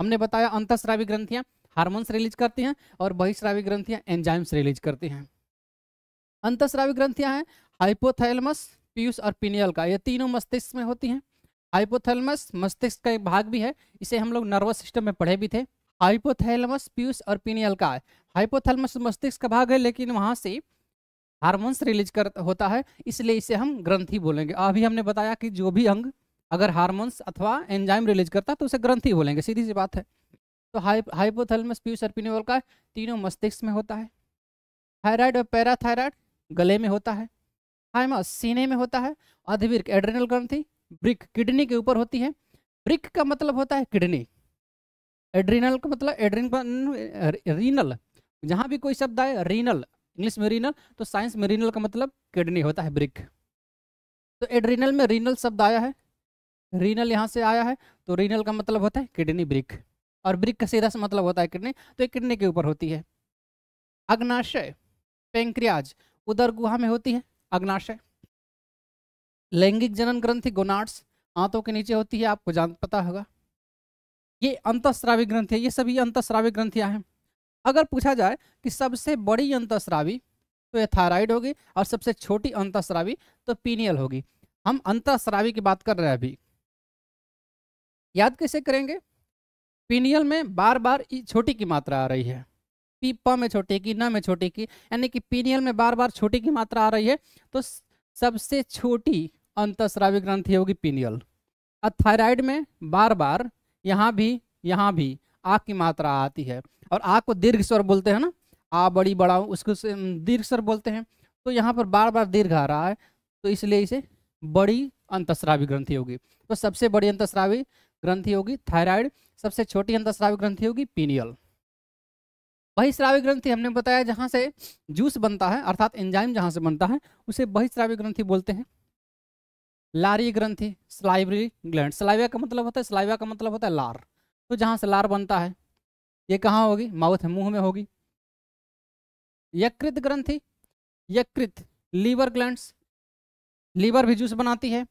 हमने बताया अंतस्रावी ग्रंथियां हार्मोन्स रिलीज करती हैं और बहिश्रावी ग्रंथियां एंजाइम्स रिलीज करती हैं अंतस्रावी ग्रंथियां हैं हाइपोथैलमस पीयूष और पिनियल का ये तीनों मस्तिष्क में होती हैं हाइपोथैलमस मस्तिष्क का एक भाग भी है इसे हम लोग नर्वस सिस्टम में पढ़े भी थे हाइपोथैलमस पीयूष और पिनियल का हाइपोथैलमस मस्तिष्क का भाग है लेकिन वहाँ से हार्मोन्स रिलीज कर होता है इसलिए इसे हम ग्रंथि बोलेंगे अभी हमने बताया कि जो भी अंग अगर हार्मोन्स अथवा एंजाइम रिलीज करता है तो उसे ग्रंथि बोलेंगे सीधी सी बात है तो हाइपोथैलेमस पीयूष सर्पिनिवल का तीनों मस्तिष्क में होता है थायराइड और पैराथायराइड गले में होता है हाइमा सीने में होता है अधिवृक एड्रेनल ग्रंथि ब्रिक किडनी के ऊपर होती है ब्रिक का मतलब होता है किडनी एड्रीनल का मतलब एड्रीन रीनल जहाँ भी कोई शब्द आए रीनल इंग्लिश में रीनल तो साइंस में रीनल का मतलब किडनी होता है ब्रिक तो एड्रीनल में रीनल शब्द आया है रीनल यहाँ से आया है तो रीनल का मतलब होता है किडनी ब्रिक और ब्रिक का सीधा सा मतलब होता है किडनी तो ये किडनी के ऊपर होती है अग्नाशय पेंक्रियाज उदर गुहा में होती है अग्नाशय लैंगिक जनन ग्रंथि गोनाट्स आंतों के नीचे होती है आपको जान पता होगा ये अंतस्रावी ग्रंथ है ये सभी अंतस्रावी ग्रंथियाँ हैं अगर पूछा जाए कि सबसे बड़ी अंतस्रावी तो ये थायराइड होगी और सबसे छोटी अंतस्रावी तो पीनियल होगी हम अंतस्रावी की बात कर रहे हैं अभी याद कैसे करेंगे पीनियल में बार बार छोटी की मात्रा आ रही है पी प में छोटी की न में छोटी की यानी कि पीनियल में बार बार छोटी की मात्रा आ रही है तो सबसे छोटी अंतस्रावी ग्रंथि होगी पीनियल और थायराइड में बार बार यहाँ भी यहाँ भी आग की मात्रा आती है और आग को दीर्घ स्वर बोलते हैं ना आ बड़ी बड़ा उसको दीर्घ स्वर बोलते हैं तो यहाँ पर बार बार दीर्घ आ रहा है तो इसलिए इसे बड़ी अंतस्रावी ग्रंथि होगी तो सबसे बड़ी अंतस्रावी ग्रंथि होगी थायराइड सबसे छोटी अंतस्रावी ग्रंथि होगी पीनियल बहिश्रावी ग्रंथि हमने बताया जहां से जूस बनता है अर्थात एंजाइम जहां से बनता है उसे बहिश्रावी ग्रंथि बोलते हैं लारी ग्रंथि स्लाइवरी ग्लैंड स्लाइविया का मतलब होता है स्लाइविया का मतलब होता है लार तो जहां से लार बनता है ये कहाँ होगी माउथ मुंह में होगी यकृत ग्रंथि यकृत लीवर ग्लैंड लीवर भी जूस बनाती है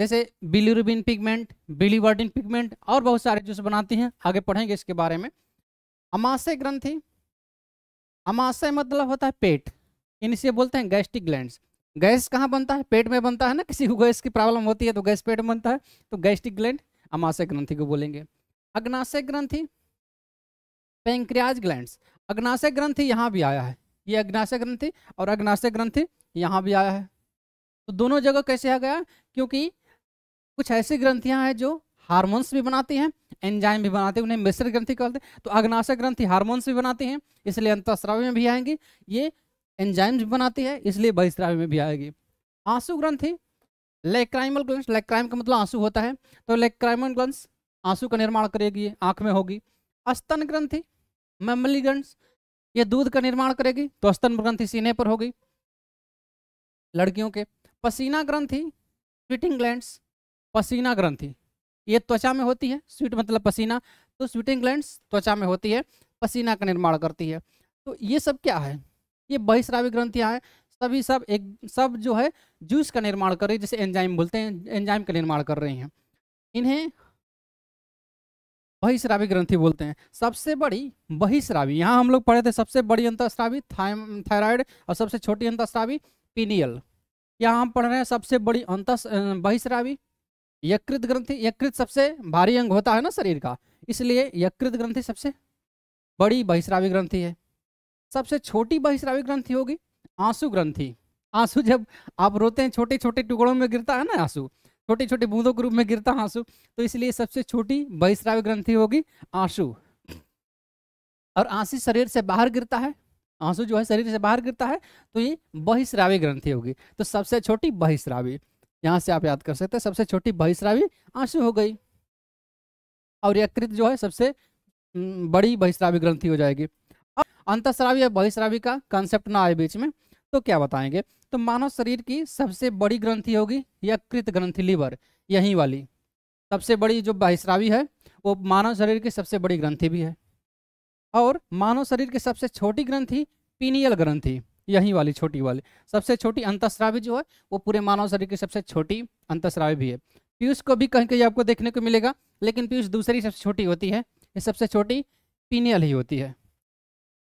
जैसे बिलीरुबिन पिगमेंट बिलीवर्डिन पिगमेंट और बहुत सारे जूस बनाती हैं आगे पढ़ेंगे इसके बारे में अमाशय ग्रंथि अमाशय मतलब होता है पेट इनसे बोलते हैं गैस्ट्रिक ग्लैंड गैस कहाँ बनता है पेट में बनता है ना किसी को गैस की प्रॉब्लम होती है तो गैस पेट में बनता है तो गैस्ट्रिक ग्लैंड अमाशय ग्रंथि को बोलेंगे अग्नाशय ग्रंथि पेंक्रियाज ग्लैंड अग्नाशय ग्रंथि यहाँ भी आया है ये अग्नाशय ग्रंथि और अग्नाशय ग्रंथि यहाँ भी आया है तो दोनों जगह कैसे आ गया क्योंकि कुछ ऐसी ग्रंथियां हैं जो हार्मोन्स भी बनाती हैं एंजाइम भी बनाते हैं उन्हें मिश्र ग्रंथि कहते हैं तो अग्नाशक ग्रंथि हार्मोन्स भी बनाती हैं इसलिए अंतस्राव में भी आएंगी ये एंजाइम्स भी बनाती है इसलिए बहिस्रावी में भी आएगी आंसू ग्रंथि लेक्राइमल ग्लंस लेक्राइम का मतलब आंसू होता है तो लेक्राइमल ग्लंस आंसू का निर्माण करेगी आंख में होगी अस्तन ग्रंथि मेमली ग्रंथ ये दूध का निर्माण करेगी तो अस्तन ग्रंथि सीने पर होगी लड़कियों के पसीना ग्रंथि फिटिंग ग्लैंड्स पसीना ग्रंथि ये त्वचा में होती है स्वीट मतलब पसीना तो स्वीटिंग ग्लैंड त्वचा में होती है पसीना का निर्माण करती है तो ये सब क्या है ये बहिश्रावी ग्रंथियाँ हैं सभी सब एक सब जो है जूस का निर्माण कर रही है जैसे एंजाइम बोलते हैं एंजाइम का निर्माण कर रही हैं इन्हें बहिश्रावी ग्रंथि बोलते हैं सबसे बड़ी बहिश्रावी यहाँ हम लोग पढ़े थे सबसे बड़ी अंतस्रावी थायराइड और सबसे छोटी अंतस्रावी पीनियल यहाँ हम पढ़ रहे हैं सबसे बड़ी अंत बहिश्रावी यकृत ग्रंथि यकृत सबसे भारी अंग होता है ना शरीर का इसलिए यकृत ग्रंथि सबसे बड़ी बहिश्रावी ग्रंथि है सबसे छोटी बहिश्रावी ग्रंथि होगी आंसू ग्रंथि आंसू जब आप रोते हैं छोटे छोटे टुकड़ों में गिरता है ना आंसू छोटे छोटे बूंदों के रूप में गिरता है आंसू तो इसलिए सबसे छोटी बहिश्रावी ग्रंथि होगी आंसू और आंसू शरीर से बाहर गिरता है आंसू जो है शरीर से बाहर गिरता है तो ये बहिश्रावी ग्रंथि होगी तो सबसे छोटी बहिश्रावी यहाँ से आप याद कर सकते हैं सबसे छोटी बहिश्रावी आंसू हो गई और यकृत जो है सबसे हम्म, बड़ी बहिश्रावी ग्रंथि हो जाएगी अब अंतस्रावी या बहिश्रावी का कंसेप्ट ना आए बीच में तो क्या बताएंगे तो मानव शरीर की सबसे बड़ी ग्रंथि होगी यकृत ग्रंथि लीवर यही वाली सबसे बड़ी जो बहिश्रावी है वो मानव शरीर की सबसे बड़ी ग्रंथि भी है और मानव शरीर की सबसे छोटी ग्रंथि पीनियल ग्रंथि यही वाली छोटी वाली सबसे छोटी अंतस्रावी जो है वो पूरे मानव शरीर की सबसे छोटी अंतस्रावी भी है पीयूष को भी कहीं कहीं आपको देखने को मिलेगा लेकिन पीयूष दूसरी सबसे छोटी होती है ये सबसे छोटी पीनियल ही होती है